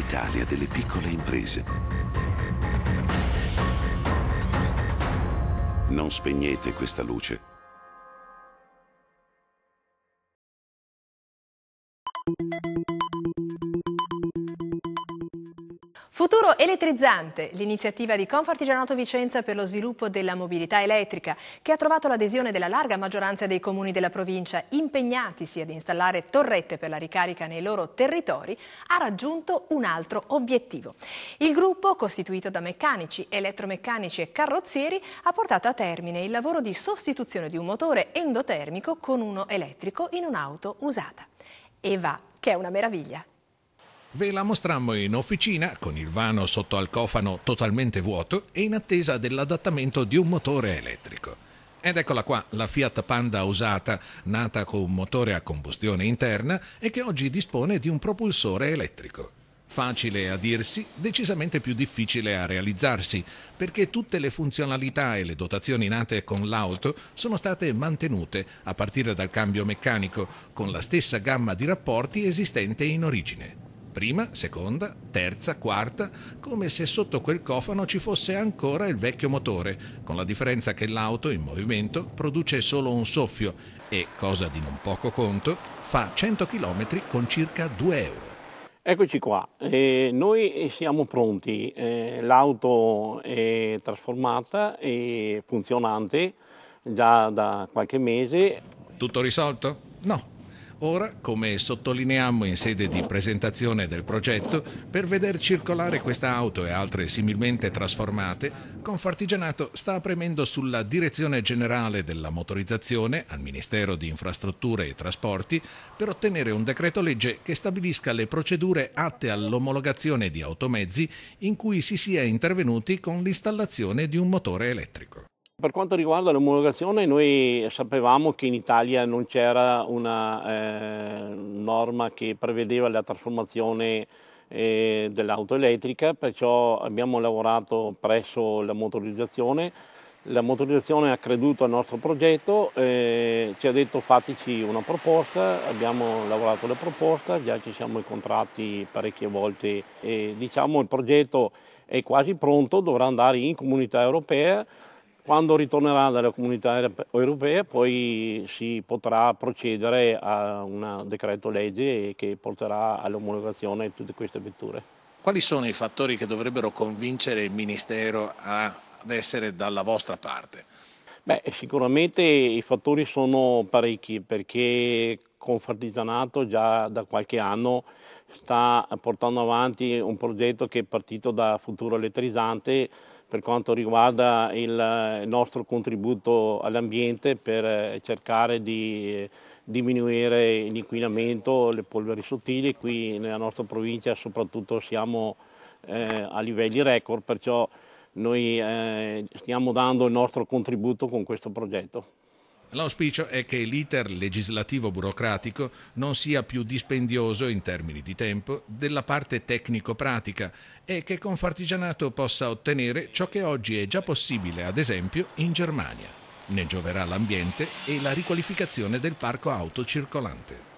l'Italia delle piccole imprese. Non spegnete questa luce. Thank you. Futuro elettrizzante, l'iniziativa di Confartigianato Vicenza per lo sviluppo della mobilità elettrica, che ha trovato l'adesione della larga maggioranza dei comuni della provincia impegnatisi ad installare torrette per la ricarica nei loro territori, ha raggiunto un altro obiettivo. Il gruppo, costituito da meccanici, elettromeccanici e carrozzieri, ha portato a termine il lavoro di sostituzione di un motore endotermico con uno elettrico in un'auto usata. E va, che è una meraviglia! Ve la mostrammo in officina con il vano sotto al cofano totalmente vuoto e in attesa dell'adattamento di un motore elettrico. Ed eccola qua, la Fiat Panda usata, nata con un motore a combustione interna e che oggi dispone di un propulsore elettrico. Facile a dirsi, decisamente più difficile a realizzarsi, perché tutte le funzionalità e le dotazioni nate con l'auto sono state mantenute a partire dal cambio meccanico, con la stessa gamma di rapporti esistente in origine prima, seconda, terza, quarta, come se sotto quel cofano ci fosse ancora il vecchio motore, con la differenza che l'auto in movimento produce solo un soffio e, cosa di non poco conto, fa 100 km con circa 2 euro. Eccoci qua, eh, noi siamo pronti, eh, l'auto è trasformata e funzionante già da qualche mese. Tutto risolto? No, Ora, come sottolineiamo in sede di presentazione del progetto, per veder circolare questa auto e altre similmente trasformate, Confartigianato sta premendo sulla Direzione Generale della Motorizzazione al Ministero di Infrastrutture e Trasporti per ottenere un decreto legge che stabilisca le procedure atte all'omologazione di automezzi in cui si sia intervenuti con l'installazione di un motore elettrico. Per quanto riguarda l'omologazione, noi sapevamo che in Italia non c'era una eh, norma che prevedeva la trasformazione eh, dell'auto elettrica, perciò abbiamo lavorato presso la motorizzazione. La motorizzazione ha creduto al nostro progetto, eh, ci ha detto fateci una proposta, abbiamo lavorato la proposta, già ci siamo incontrati parecchie volte e diciamo il progetto è quasi pronto, dovrà andare in comunità europea, quando ritornerà dalla comunità europea poi si potrà procedere a un decreto legge che porterà all'omologazione di tutte queste vetture. Quali sono i fattori che dovrebbero convincere il Ministero ad essere dalla vostra parte? Beh, sicuramente i fattori sono parecchi perché Confartigianato già da qualche anno sta portando avanti un progetto che è partito da Futuro Elettrizzante per quanto riguarda il eh, nostro contributo all'ambiente per eh, cercare di eh, diminuire l'inquinamento, le polveri sottili. Qui nella nostra provincia soprattutto siamo eh, a livelli record, perciò noi eh, stiamo dando il nostro contributo con questo progetto. L'auspicio è che l'iter legislativo-burocratico non sia più dispendioso in termini di tempo della parte tecnico-pratica e che Confartigianato possa ottenere ciò che oggi è già possibile, ad esempio, in Germania. Ne gioverà l'ambiente e la riqualificazione del parco auto circolante.